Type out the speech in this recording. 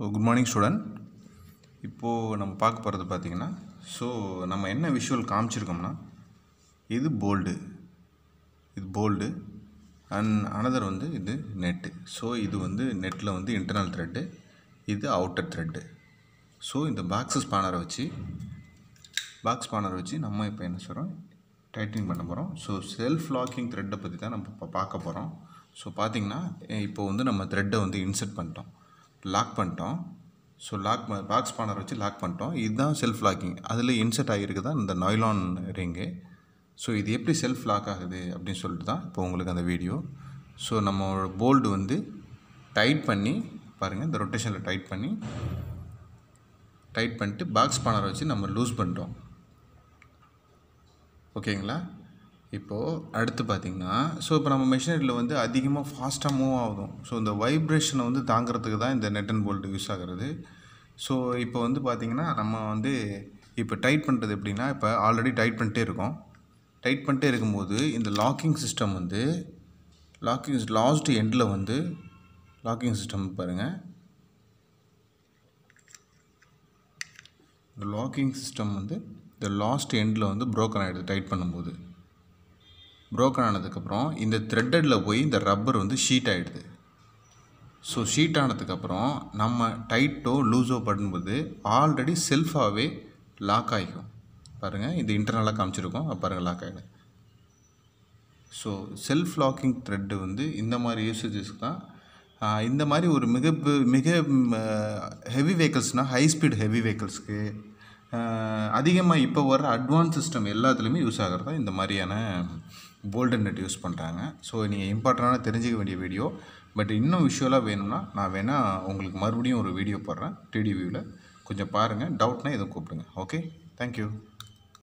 so good morning student இப்போது நம்ம பார்க்க போகிறது பார்த்திங்கன்னா ஸோ நம்ம என்ன விஷுவல் காமிச்சிருக்கோம்னா இது போல்டு இது போல்டு அண்ட் அனதர் வந்து இது நெட்டு ஸோ இது வந்து நெட்டில் வந்து இன்டர்னல் த்ரெட்டு இது அவுட்டர் த்ரெட்டு ஸோ இந்த பாக்ஸஸ் ஸ்பானரை வச்சு பாக்ஸ் ஸ்பானரை வச்சு நம்ம இப்போ என்ன சொல்கிறோம் டைட்டிங் பண்ண போகிறோம் ஸோ செல்ஃப் லாக்கிங் த்ரெட்டை பற்றி தான் நம்ம இப்போ பார்க்க போகிறோம் ஸோ பார்த்திங்கன்னா இப்போ வந்து நம்ம த்ரெட்டை வந்து இன்செர்ட் பண்ணிட்டோம் லாக் பண்ணிட்டோம் ஸோ லாக் பாக்ஸ் பானரை வச்சு லாக் பண்ணிட்டோம் இதுதான் செல்ஃப் லாக்கிங் அதில் இன்செர்ட் ஆகியிருக்கு தான் இந்த நாய்லான் ரிங்கு ஸோ இது எப்படி செல்ஃப் லாக் ஆகுது அப்படின்னு சொல்லிட்டு தான் இப்போ உங்களுக்கு அந்த வீடியோ ஸோ நம்ம போல்டு வந்து டைட் பண்ணி பாருங்கள் இந்த ரொட்டேஷனில் டைட் பண்ணி டைட் பண்ணிட்டு பாக்ஸ் பானரை வச்சு நம்ம லூஸ் பண்ணிட்டோம் ஓகேங்களா இப்போது அடுத்து பார்த்திங்கன்னா ஸோ இப்போ நம்ம மிஷினரியில் வந்து அதிகமாக ஃபாஸ்ட்டாக மூவ் ஆகும் ஸோ இந்த வைப்ரேஷனை வந்து தாங்கிறதுக்கு தான் இந்த நெட் அண்ட் போல்ட்டு யூஸ் ஆகிறது ஸோ இப்போ வந்து பார்த்திங்கன்னா நம்ம வந்து இப்போ டைட் பண்ணுறது எப்படின்னா இப்போ ஆல்ரெடி டைட் பண்ணிட்டே இருக்கோம் டைட் பண்ணிட்டே இருக்கும்போது இந்த லாக்கிங் சிஸ்டம் வந்து லாக்கிங் லாஸ்ட் எண்டில் வந்து லாக்கிங் சிஸ்டம் பாருங்கள் இந்த லாக்கிங் சிஸ்டம் வந்து இந்த லாஸ்ட் எண்டில் வந்து ப்ரோக்கன் ஆகிடுது டைட் பண்ணும்போது ப்ரோக்கன் ஆனதுக்கப்புறம் இந்த த்ரெட்டடில் போய் இந்த ரப்பர் வந்து ஷீட் ஆகிடுது ஸோ ஷீட் ஆனதுக்கப்புறம் நம்ம டைட்டோ லூஸோ பண்ணும்போது ஆல்ரெடி செல்ஃபாகவே லாக் ஆகிக்கும் பாருங்கள் இது இன்டர்னலாக காமிச்சிருக்கோம் பாருங்கள் லாக் ஆகிடும் ஸோ செல்ஃப் லாக்கிங் த்ரெட்டு வந்து இந்த மாதிரி யூசேஜஸ்க்கு தான் இந்த மாதிரி ஒரு மிக மிக ஹெவி வெஹிக்கல்ஸ்னால் ஹை ஸ்பீட் ஹெவி வெஹிக்கிள்ஸ்க்கு அதிகமாக இப்போ வர அட்வான்ஸ் சிஸ்டம் எல்லாத்துலேயுமே யூஸ் தான் இந்த மாதிரியான போல்டன் நெட் யூஸ் பண்ணுறாங்க ஸோ நீங்கள் இம்பார்ட்டண்டாக தெரிஞ்சிக்க வேண்டிய வீடியோ பட் இன்னும் விஷுவலாக வேணும்னா நான் வேணால் உங்களுக்கு மறுபடியும் ஒரு வீடியோ போடுறேன் டிடி வியூவில் கொஞ்சம் பாருங்கள் டவுட்னால் எதுவும் கூப்பிடுங்க ஓகே தேங்க்யூ